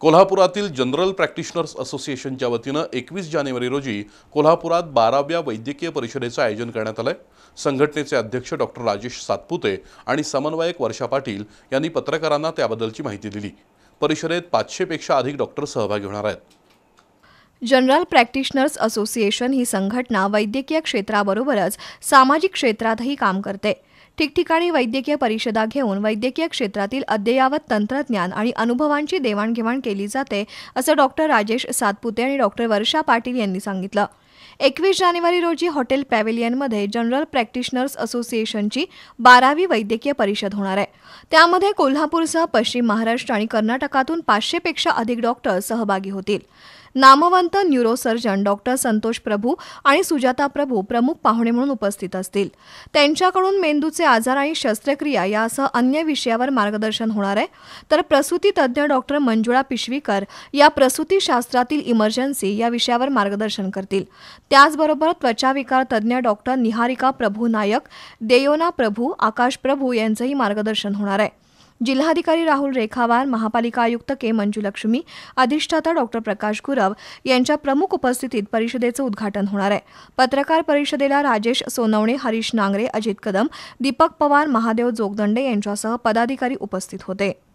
कोल्हापुरातील general practitioners असोसिएशनच्या वतीनं एकवीस जानेवारी रोजी कोल्हापुरात बाराव्या वैद्यकीय परिषदेचं आयोजन करण्यात आलं आहे संघटनेचे अध्यक्ष डॉक्टर राजेश सातपुते आणि समन्वयक वर्षा पाटील यांनी पत्रकारांना त्याबद्दलची माहिती दिली परिषदेत पाचशेपेक्षा अधिक डॉक्टर सहभागी होणार आहेत जनरल प्रॅक्टिशनर्स असोसिएशन ही संघटना वैद्यकीय क्षेत्राबरोबरच सामाजिक क्षेत्रातही काम करते ठिकठिकाणी वैद्यकीय परिषदा घेऊन वैद्यकीय क्षेत्रातील अद्ययावत तंत्रज्ञान आणि अनुभवांची देवाणघेवाण केली जाते असं डॉक्टर राजेश सातपुते आणि डॉक्टर वर्षा पाटील यांनी सांगितलं एकवीस जानेवारी रोजी हॉटेल पॅव्हिलियनमध्ये जनरल प्रॅक्टिशनर्स असोसिएशनची बारावी वैद्यकीय परिषद होणार आहे त्यामध्ये कोल्हापूरसह पश्चिम महाराष्ट्र आणि कर्नाटकातून पाचशेपेक्षा अधिक डॉक्टर सहभागी होतील नामवंत न्यूरोसर्जन डॉक्टर संतोष प्रभू आणि सुजाता प्रभू प्रमुख पाहुणे म्हणून उपस्थित असतील त्यांच्याकडून मेंदूचे आजार आणि शस्त्रक्रिया यासह अन्य विषयावर मार्गदर्शन होणार आहे तर प्रसूती तज्ज्ञ डॉक्टर मंजुळा पिशवीकर या प्रसूतीशास्त्रातील इमर्जन्सी या विषयावर मार्गदर्शन करतील त्याचबरोबर त्वचाविकार तज्ज्ञ डॉक्टर निहारिका प्रभू नायक देयोना प्रभू आकाश प्रभू यांचंही मार्गदर्शन होणार आहे जिल्हाधिकारी राहुल रेखावार महापालिका आयुक्त के मंजुलक्ष्मी अधिष्ठाता डॉक्टर प्रकाश गुरव यांच्या प्रमुख उपस्थितीत परिषदेचं उद्घाटन होणार आहे पत्रकार परिषदेला राजेश सोनवणे हरीश नांगरे अजित कदम दीपक पवार महादेव जोगदंडे यांच्यासह पदाधिकारी उपस्थित होते